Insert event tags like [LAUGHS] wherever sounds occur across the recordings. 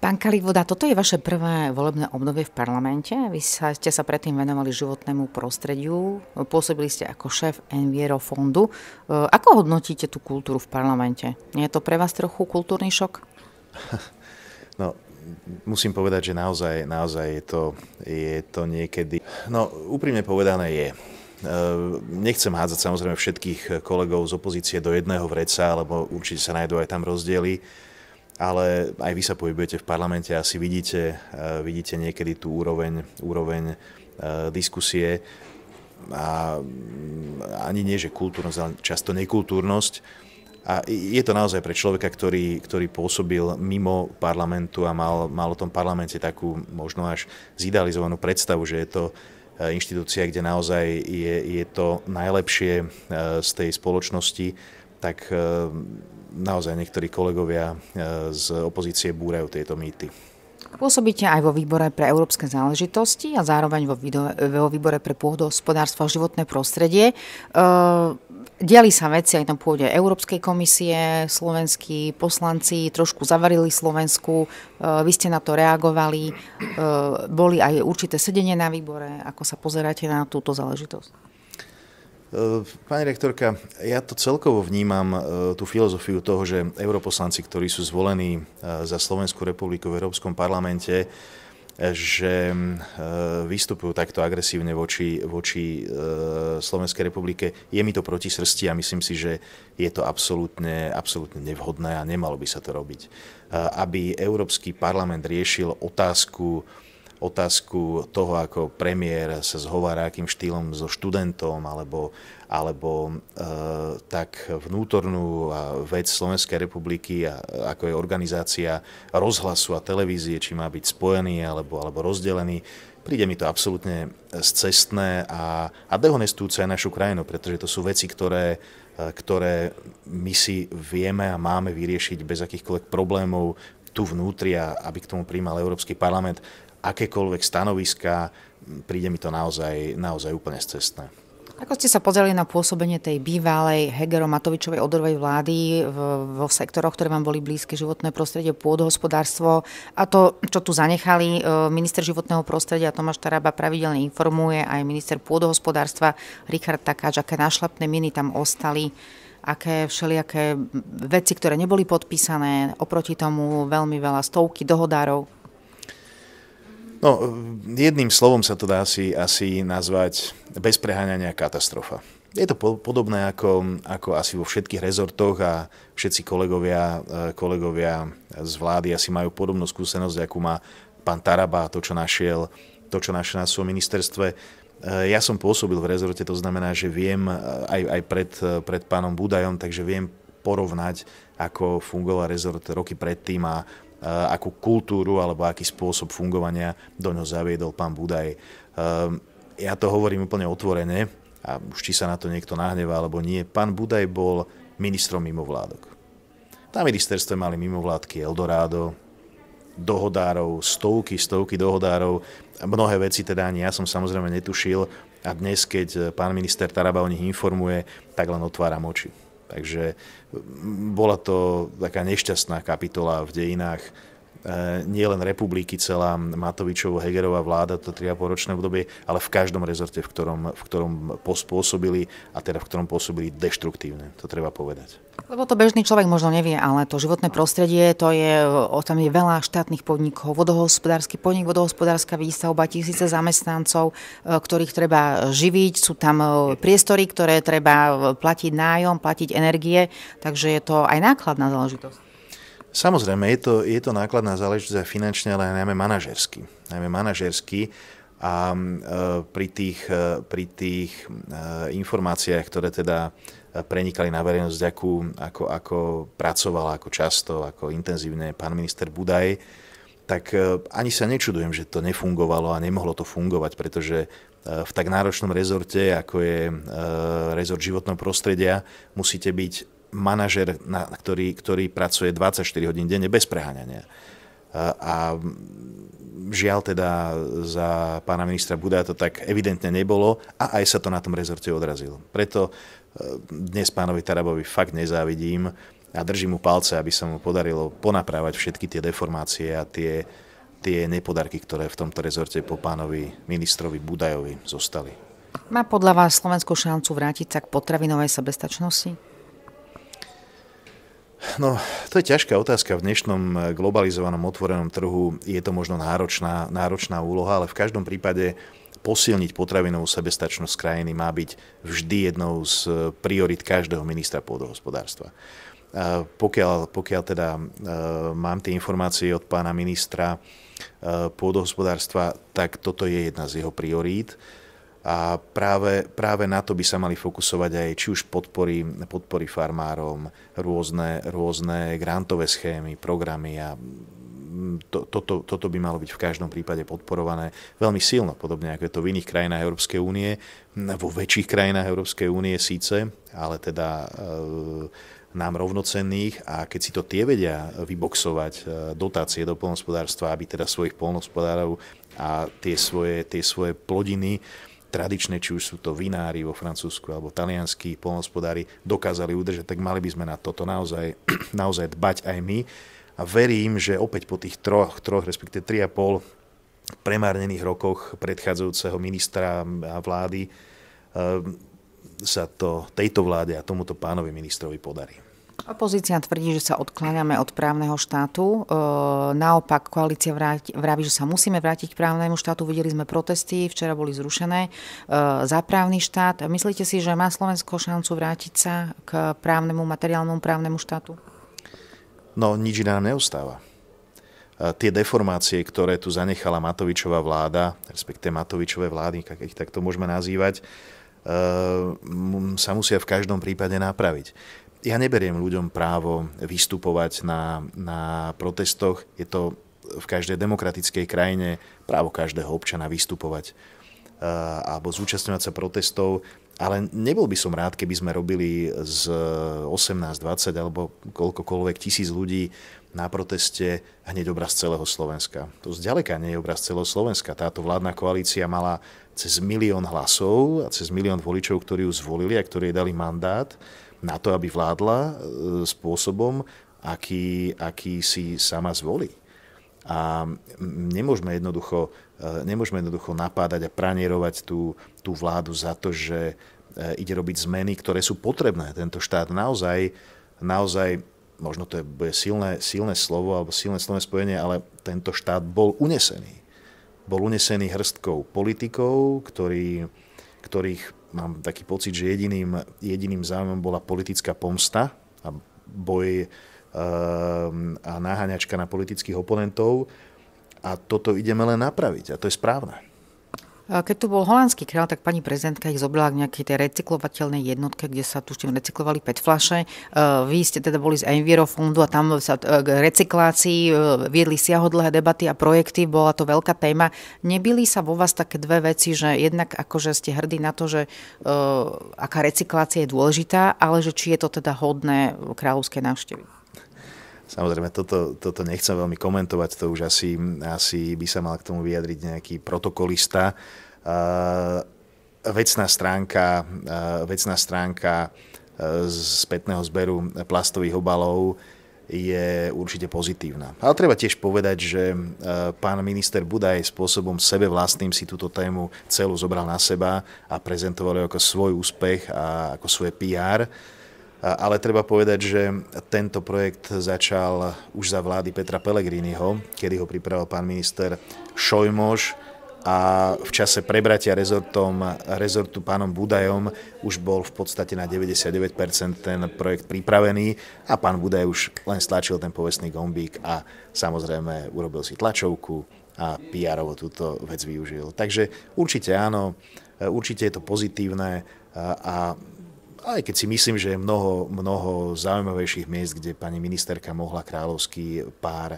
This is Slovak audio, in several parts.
Pán Kalivoda, toto je vaše prvé volebné obdobie v parlamente. Vy sa, ste sa predtým venovali životnému prostrediu, pôsobili ste ako šéf Enviero fondu. E, ako hodnotíte tú kultúru v parlamente? Nie je to pre vás trochu kultúrny šok? [LAUGHS] No, musím povedať, že naozaj, naozaj je, to, je to niekedy... No, úprimne povedané je. E, nechcem hádzať samozrejme všetkých kolegov z opozície do jedného vreca, lebo určite sa nájdú aj tam rozdiely ale aj vy sa pohybujete v parlamente, asi vidíte, e, vidíte niekedy tú úroveň, úroveň e, diskusie a mm, ani nie, že kultúrnosť, ale často nekultúrnosť. A je to naozaj pre človeka, ktorý, ktorý pôsobil mimo parlamentu a mal, mal o tom parlamente takú možno až zidealizovanú predstavu, že je to e, inštitúcia, kde naozaj je, je to najlepšie z tej spoločnosti tak eh, naozaj niektorí kolegovia eh, z opozície búrajú tieto mýty. Pôsobíte aj vo výbore pre európske záležitosti a zároveň vo, výbore pre pôdohospodárstvo a životné prostredie. E, diali sa veci aj na pôde Európskej komisie, slovenskí poslanci trošku zavarili Slovensku, e, vy ste na to reagovali, e, boli aj určité sedenie na výbore, ako sa pozeráte na túto záležitosť? Eh, pani rektorka, ja to celkovo vnímam eh, tú filozofiu toho, že europoslanci, ktorí sú zvolení eh, za Slovenskú republiku v Európskom parlamente, že vystupujú takto agresívne voči, voči Slovenskej republike. Je mi to proti srsti a myslím si, že je to absolútne, absolútne nevhodné a nemalo by sa to robiť. Aby Európsky parlament riešil otázku otázku toho, ako premiér sa zhovára akým štýlom so študentom alebo, alebo e, tak vnútornú vec Slovenskej republiky, a, ako je organizácia rozhlasu a televízie, či má byť spojený alebo, alebo rozdelený, príde mi to absolútne cestné a, a dehonestujúce aj našu krajinu, pretože to sú veci, ktoré, e, ktoré my si vieme a máme vyriešiť bez akýchkoľvek problémov tu vnútri a aby k tomu príjmal Európsky parlament akékoľvek stanoviska, príde mi to naozaj, naozaj úplne cestné. Ako ste sa pozreli na pôsobenie tej bývalej Hegero-Matovičovej odorovej vlády vo sektoroch, ktoré vám boli blízke, životné prostredie, pôdohospodárstvo a to, čo tu zanechali, e, minister životného prostredia Tomáš Taraba pravidelne informuje, aj minister pôdohospodárstva Richard Takáč, aké našlapné miny tam ostali, aké všelijaké veci, ktoré neboli podpísané, oproti tomu veľmi veľa stovky dohodárov. No, jedným slovom sa to dá asi, asi nazvať bez preháňania katastrofa. Je to podobné ako, ako asi vo všetkých rezortoch a všetci kolegovia, eh, kolegovia z vlády asi majú podobnú skúsenosť, akú má pán Taraba, to, čo našiel, to, čo našiel na svojom ministerstve. Eh, ja som pôsobil v rezorte, to znamená, že viem eh, aj, aj pred, pred pánom Budajom, takže viem porovnať, ako fungoval rezort roky predtým a Eh, akú kultúru alebo aký spôsob fungovania do ňo zaviedol pán Budaj. Eh, ja to hovorím úplne otvorene a už či sa na to niekto nahneva alebo nie. Pán Budaj bol ministrom mimovládok. Na ministerstve mali mimovládky Eldorado, dohodárov, stovky, stovky dohodárov. Mnohé veci teda ani ja som samozrejme netušil a dnes, keď pán minister Taraba o nich informuje, tak len otváram oči. Takže bola to taká nešťastná kapitola v dejinách E, nie len republiky celá Matovičovo, Hegerová vláda, to 3,5 ročné obdobie, ale v každom rezorte, v ktorom, v ktorom pospôsobili a teda v ktorom pôsobili deštruktívne. To treba povedať. Lebo to bežný človek možno nevie, ale to životné prostredie, to je, tam je veľa štátnych podnikov, vodohospodársky podnik, vodohospodárska výstavba, tisíce zamestnancov, e, ktorých treba živiť, sú tam e, priestory, ktoré treba platiť nájom, platiť energie, takže je to aj nákladná záležitosť. Samozrejme, je to, je to nákladná záležitosť aj finančne, ale najmä manažersky. Najmä manažersky a e, pri tých, e, pri tých e, informáciách, ktoré teda prenikali na verejnosť, ako, ako, ako pracoval, ako často, ako intenzívne pán minister Budaj, tak ani sa nečudujem, že to nefungovalo a nemohlo to fungovať, pretože v tak náročnom rezorte, ako je rezort životného prostredia, musíte byť manažer, na, ktorý, ktorý pracuje 24 hodín denne bez preháňania. A žiaľ teda za pána ministra Buda to tak evidentne nebolo a aj sa to na tom rezorte odrazilo. Preto e, dnes pánovi Tarabovi fakt nezávidím a držím mu palce, aby sa mu podarilo ponaprávať všetky tie deformácie a tie, tie nepodarky, ktoré v tomto rezorte po pánovi ministrovi Budajovi zostali. Má podľa vás Slovensko šancu vrátiť sa k potravinovej sebestačnosti? No, to je ťažká otázka. V dnešnom e, globalizovanom otvorenom trhu je to možno náročná, náročná úloha, ale v každom prípade posilniť potravinovú sebestačnosť krajiny má byť vždy jednou z e, priorit každého ministra pôdohospodárstva. E, pokiaľ, pokiaľ teda mám tie informácie od pána ministra pôdohospodárstva, tak toto je jedna z jeho priorít. A práve, práve na to by sa mali fokusovať aj či už podpory, podpory farmárom, rôzne, rôzne grantové schémy, programy a mm, to, toto, toto by malo byť v každom prípade podporované veľmi silno, podobne ako je to v iných krajinách Európskej únie, vo väčších krajinách Európskej únie síce, ale teda e, nám rovnocenných a keď si to tie vedia vyboxovať e, dotácie do polnospodárstva, aby teda svojich polnospodárov a tie svoje, tie svoje plodiny tradičné, či už sú to vinári vo Francúzsku alebo talianskí polnospodári, dokázali udržať, tak mali by sme na toto naozaj, [CLEARS THROAT] naozaj dbať aj my. A verím, že opäť po tých troch, troch respektive pol premárnených rokoch predchádzajúceho ministra a vlády ehm, sa to tejto vláde a tomuto pánovi ministrovi podarí. Opozícia tvrdí, že sa odkláňame od právneho štátu. E, naopak koalícia vraví, že sa musíme vrátiť k právnemu štátu. Videli sme protesty, včera boli zrušené e, za právny štát. Myslíte si, že má Slovensko šancu vrátiť sa k právnemu, materiálnemu právnemu štátu? No, nič nám neustáva. E, tie deformácie, ktoré tu zanechala Matovičová vláda, respektive Matovičové vlády, ak ich takto môžeme nazývať, sa musia v každom prípade napraviť ja neberiem ľuďom právo vystupovať na, na protestoch. Je to v každej demokratickej krajine právo každého občana vystupovať eh, alebo zúčastňovať sa protestov, ale nebol by som rád, keby sme robili z 18, 20 alebo koľkokoľvek tisíc ľudí na proteste hneď obraz celého Slovenska. To zďaleka nie je obraz celého Slovenska. Táto vládna koalícia mala cez milión hlasov a cez milión voličov, ktorí ju zvolili a ktorí jej dali mandát na to, aby vládla e, spôsobom, aký, aký si sama zvolí. A nemôžeme jednoducho, e, nemôžeme jednoducho napádať a pranierovať tú, tú vládu za to, že e, ide robiť zmeny, ktoré sú potrebné. Tento štát naozaj, naozaj možno to je, bude silné, silné slovo alebo silné slovné spojenie, ale tento štát bol unesený. Bol unesený hrstkou politikov, ktorí, ktorých mám taký pocit, že jediným, jediným záujmom bola politická pomsta a boj eh, a naháňačka na politických oponentov a toto ideme len napraviť a to je správne. Keď tu bol holandský král, tak pani prezidentka ich zobrala k nejakej tej recyklovateľnej jednotke, kde sa tuším recyklovali PET flaše. E, vy ste teda boli z Envirofondu a tam sa e, k recyklácii e, viedli siahodlhé debaty a projekty, bola to veľká téma. Nebili sa vo vás také dve veci, že jednak akože ste hrdí na to, že aká recyklácia je dôležitá, ale že či je to teda hodné kráľovské návštevy? Samozrejme, toto, toto nechcem veľmi komentovať, to už asi, asi by sa mal k tomu vyjadriť nejaký protokolista. Uh, vecná stránka, uh, vecná stránka uh, z spätného zberu plastových obalov je určite pozitívna. Ale treba tiež povedať, že pán minister Budaj spôsobom sebe vlastným si túto tému celú zobral na seba a prezentoval ju ako svoj úspech a ako svoje PR ale treba povedať, že tento projekt začal už za vlády Petra Pellegriniho, kedy ho pripravil pán minister Šojmoš a v čase prebratia rezortom, rezortu pánom Budajom už bol v podstate na 99% ten projekt pripravený a pán Budaj už len stlačil ten povestný gombík a samozrejme urobil si tlačovku a pr túto vec využil. Takže určite áno, určite je to pozitívne a aj keď si myslím, že je mnoho, mnoho zaujímavejších miest, kde pani ministerka mohla kráľovský pár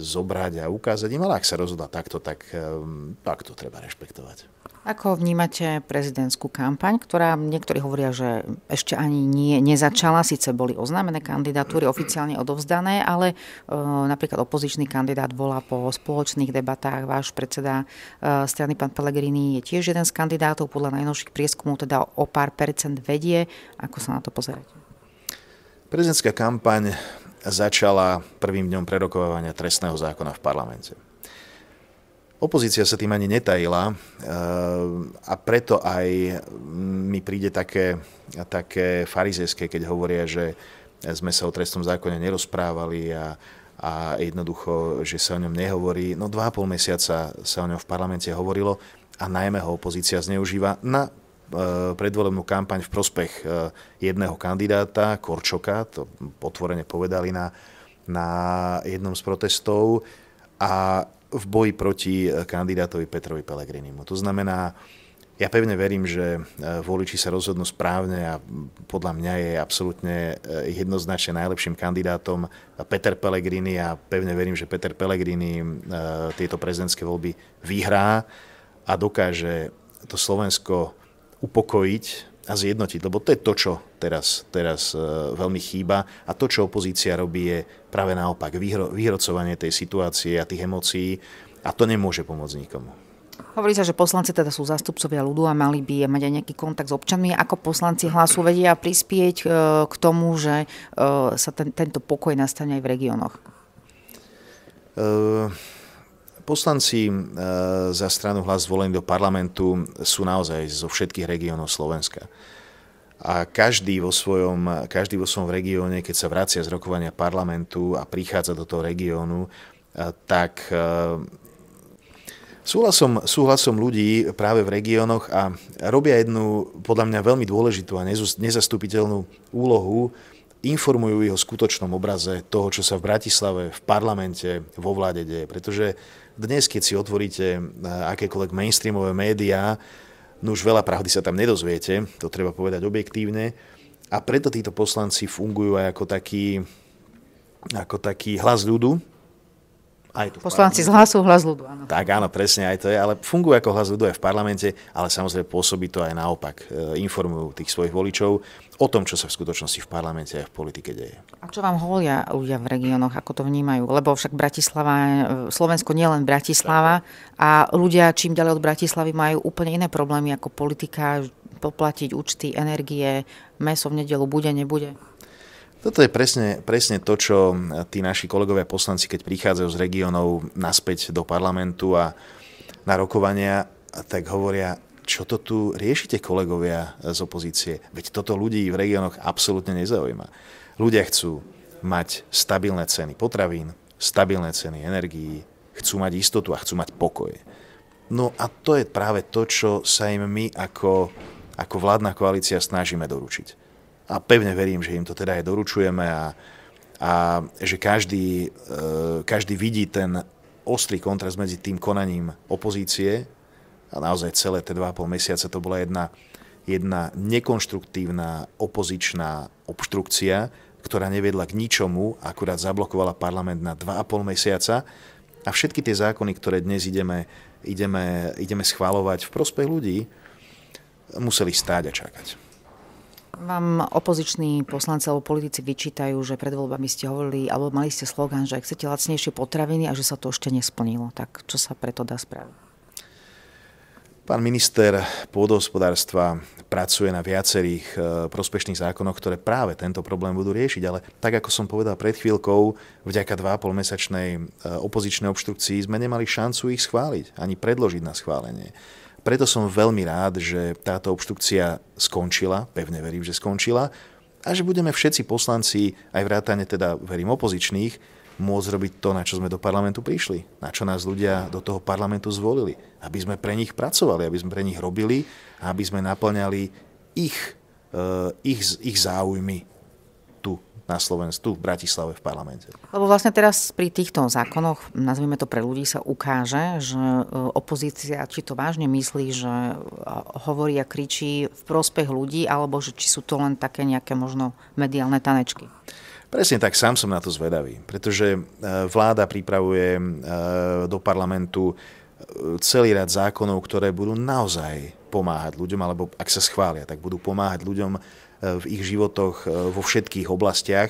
zobrať a ukázať im, ale ak sa rozhodla takto, tak, tak ehm, to treba rešpektovať. Ako vnímate prezidentskú kampaň, ktorá niektorí hovoria, že ešte ani nie, nezačala, síce boli oznámené kandidatúry, oficiálne odovzdané, ale e, napríklad opozičný kandidát bola po spoločných debatách, váš predseda e, strany pán Pellegrini je tiež jeden z kandidátov, podľa najnovších prieskumov teda o pár percent vedie. Ako sa na to pozerať? Prezidentská kampaň začala prvým dňom prerokovania trestného zákona v parlamente. Opozícia sa tým ani netajila e, a preto aj mi príde také, také farizejské, keď hovoria, že sme sa o trestnom zákone nerozprávali a, a jednoducho, že sa o ňom nehovorí. No dva a pol mesiaca sa o ňom v parlamente hovorilo a najmä ho opozícia zneužíva na Eh, predvolebnú kampaň v prospech eh, jedného kandidáta, Korčoka, to potvorene povedali na, na jednom z protestov, a v boji proti eh, kandidátovi Petrovi Pelegrinimu. To znamená, ja pevne verím, že voliči sa rozhodnú správne a podľa mňa je absolútne jednoznačne najlepším kandidátom Peter Pellegrini a pevne verím, že Peter Pellegrini tieto prezidentské voľby vyhrá a dokáže to Slovensko upokojiť a zjednotiť, lebo to je to, čo teraz, teraz e, veľmi chýba a to, čo opozícia robí, je práve naopak vyhro, vyhrocovanie tej situácie a tých emócií a to nemôže pomôcť nikomu. Hovorí sa, že poslanci teda sú zástupcovia ľudu a mali by mať aj nejaký kontakt s občanmi. Ako poslanci hlasu vedia prispieť e, k tomu, že e, sa ten, tento pokoj nastane aj v regiónoch? Uh... Poslanci e, za stranu hlas zvolení do parlamentu sú naozaj zo všetkých regiónov Slovenska. A každý vo, svojom, každý vo svojom regióne, keď sa vracia z rokovania parlamentu a prichádza do toho regiónu, e, tak e, súhlasom, súhlasom ľudí práve v regiónoch a robia jednu podľa mňa veľmi dôležitú a nezastupiteľnú úlohu informujú ich o skutočnom obraze toho, čo sa v Bratislave, v parlamente, vo vláde deje. Pretože dnes, keď si otvoríte eh, akékoľvek mainstreamové médiá, no už veľa pravdy sa tam nedozviete, to treba povedať objektívne, a preto títo poslanci fungujú aj ako taký, ako taký hlas ľudu, aj tu Poslanci z hlasu, hlas ľudu, áno. Tak áno, presne aj to je, ale fungujú ako hlas ľudu aj v parlamente, ale samozrejme pôsobí to aj naopak. E, informujú tých svojich voličov o tom, čo sa v skutočnosti v parlamente a v politike deje. A čo vám hovoria ľudia v regiónoch, ako to vnímajú? Lebo však Bratislava, e, Slovensko nie len Bratislava a ľudia čím ďalej od Bratislavy majú úplne iné problémy ako politika, poplatiť účty, energie, meso v nedelu bude, nebude. Toto je presne, presne to, čo e, tí naši kolegovia poslanci, keď prichádzajú z regiónov naspäť do parlamentu a na rokovania, tak hovoria, čo to tu riešite kolegovia z opozície? Veď toto ľudí v regiónoch absolútne nezaujíma. Ľudia chcú mať stabilné ceny potravín, stabilné ceny energií, chcú mať istotu a chcú mať pokoj. No a to je práve to, čo sa im my ako, ako vládna koalícia snažíme doručiť a pevne verím, že im to teda aj doručujeme a, a že každý, e, každý vidí ten ostrý kontrast medzi tým konaním opozície a naozaj celé tie 2,5 mesiace to bola jedna, jedna nekonštruktívna opozičná obštrukcia, ktorá neviedla k ničomu, akurát zablokovala parlament na 2,5 mesiaca a všetky tie zákony, ktoré dnes ideme, ideme, ideme schváľovať v prospech ľudí, museli stáť a čakať. Vám opoziční poslanci alebo politici vyčítajú, že pred voľbami ste hovorili, alebo mali ste slogan, že chcete lacnejšie potraviny a že sa to ešte nesplnilo. Tak čo sa preto dá spraviť? Pán minister pôdohospodárstva pracuje na viacerých e, prospešných zákonoch, ktoré práve tento problém budú riešiť, ale tak ako som povedal pred chvíľkou, vďaka 2,5 mesačnej e, opozičnej obštrukcii sme nemali šancu ich schváliť, ani predložiť na schválenie. Preto som veľmi rád, že táto obštrukcia skončila, pevne verím, že skončila, a že budeme všetci poslanci, aj vrátane teda, verím, opozičných, môcť robiť to, na čo sme do parlamentu prišli, na čo nás ľudia do toho parlamentu zvolili, aby sme pre nich pracovali, aby sme pre nich robili a aby sme naplňali ich, eh, ich, ich záujmy tu na Slovensku, tu v Bratislave v parlamente. Lebo vlastne teraz pri týchto zákonoch, nazvime to pre ľudí, sa ukáže, že eh, opozícia, či to vážne myslí, že eh, hovorí a kričí v prospech ľudí, alebo že či sú to len také nejaké možno mediálne tanečky. Presne tak, sám som na to zvedavý, pretože e, vláda pripravuje e, do parlamentu e, celý rad zákonov, ktoré budú naozaj pomáhať ľuďom, alebo ak sa schvália, tak budú pomáhať ľuďom v ich životoch vo všetkých oblastiach.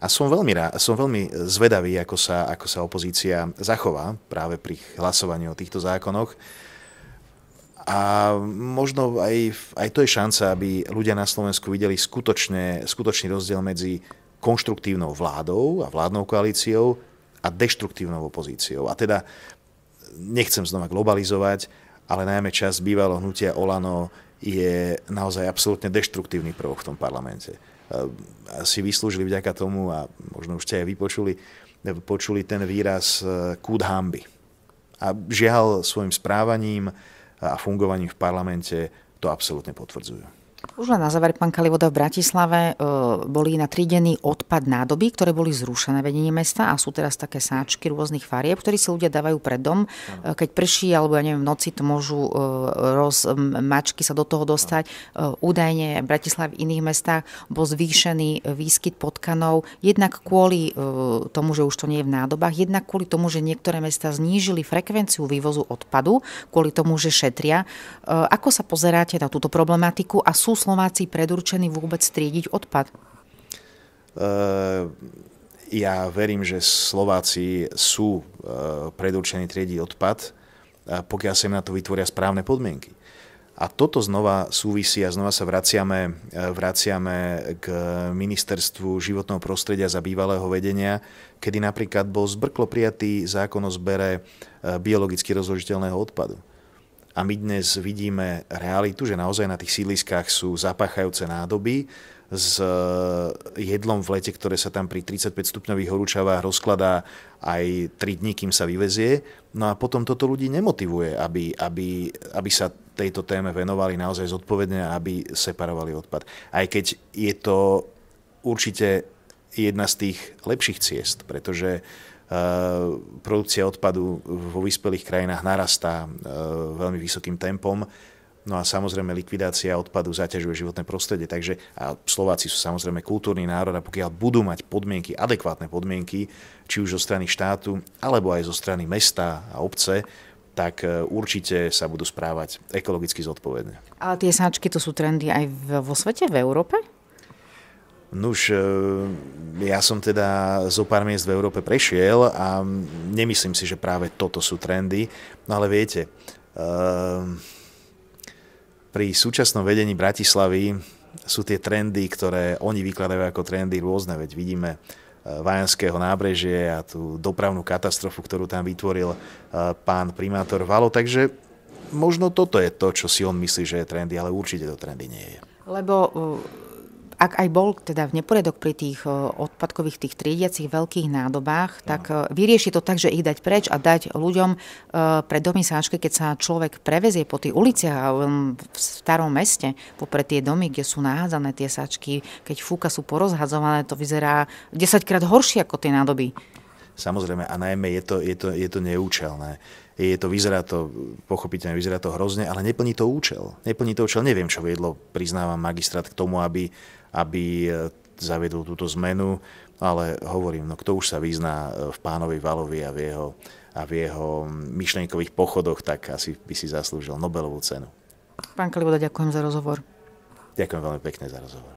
A som veľmi, rá, som veľmi zvedavý, ako sa, ako sa opozícia zachová práve pri hlasovaní o týchto zákonoch. A možno aj, aj to je šanca, aby ľudia na Slovensku videli skutočne, skutočný rozdiel medzi konštruktívnou vládou a vládnou koalíciou a deštruktívnou opozíciou. A teda nechcem znova globalizovať, ale najmä čas bývalo hnutia Olano je naozaj absolútne deštruktívny prvok v tom parlamente. E, si vyslúžili vďaka tomu, a možno už ste aj vypočuli, e, počuli ten výraz e, kúd hamby. A žiaľ svojim správaním a fungovaním v parlamente to absolútne potvrdzujú. Už len na záver, pán Kalivoda, v Bratislave e, boli na tridený odpad nádoby, ktoré boli zrušené vedenie mesta a sú teraz také sáčky rôznych farieb, ktoré si ľudia dávajú pred dom. E, keď prší alebo ja neviem, v noci to môžu e, roz, mačky sa do toho dostať. Údajne v Bratislave v iných mestách bol zvýšený výskyt potkanov jednak kvôli tomu, že už to nie je v nádobách, jednak kvôli tomu, že niektoré mesta znížili frekvenciu vývozu odpadu, kvôli tomu, že šetria. Ako sa pozeráte na túto problematiku a sú Slováci predurčení vôbec triediť odpad? Eh, ja verím, že Slováci sú eh, predurčení triediť odpad, uh, pokiaľ sa im na to vytvoria správne podmienky. A toto znova súvisí a znova sa vraciame, eh, vraciame k ministerstvu životného prostredia za bývalého vedenia, kedy napríklad bol zbrklo prijatý zákon o zbere biologicky rozložiteľného odpadu. A my dnes vidíme realitu, že naozaj na tých sídliskách sú zapáchajúce nádoby s e, jedlom v lete, ktoré sa tam pri 35 stupňových horúčavách rozkladá aj 3 dní, kým sa vyvezie. No a potom toto ľudí nemotivuje, aby, aby, aby sa tejto téme venovali naozaj zodpovedne a aby separovali odpad. Aj keď je to určite jedna z tých lepších ciest, pretože Eh, produkcia odpadu vo vyspelých krajinách narastá eh, veľmi vysokým tempom. No a samozrejme likvidácia odpadu zaťažuje životné prostredie, takže a Slováci sú samozrejme kultúrny národ a pokiaľ budú mať podmienky, adekvátne podmienky, či už zo strany štátu, alebo aj zo strany mesta a obce, tak eh, určite sa budú správať ekologicky zodpovedne. Ale tie sáčky to sú trendy aj vo svete, v Európe? Nuž, e, ja som teda zo pár miest v Európe prešiel a nemyslím si, že práve toto sú trendy, no ale viete, e, pri súčasnom vedení Bratislavy sú tie trendy, ktoré oni vykladajú ako trendy rôzne, veď vidíme e, Vajanského nábrežie a tú dopravnú katastrofu, ktorú tam vytvoril pán primátor Valo, takže možno toto je to, čo si on myslí, že je trendy, ale určite to trendy nie je. Lebo ak aj bol teda v neporiadok pri tých e, odpadkových, tých triediacich veľkých nádobách, tak e, vyrieši to tak, že ich dať preč a dať ľuďom e, pre domy sáčky, keď sa človek prevezie po tých uliciach a um, v starom meste, popred tie domy, kde sú nahádzané tie sáčky, keď fúka sú porozhadzované, to vyzerá 10 krát horšie ako tie nádoby. Samozrejme, a najmä je to, je to, je to neúčelné je to, vyzerá to, pochopiteľne vyzerá to hrozne, ale neplní to účel. Neplní to účel, neviem, čo viedlo, priznávam magistrát k tomu, aby aby eh, zaviedol túto zmenu, ale hovorím, no kto už sa vyzná eh, v pánovi Valovi a v jeho, a v jeho hm, myšlienkových pochodoch, tak asi by si zaslúžil Nobelovú cenu. Pán Kalivoda, ďakujem za rozhovor. Ďakujem veľmi pekne za rozhovor.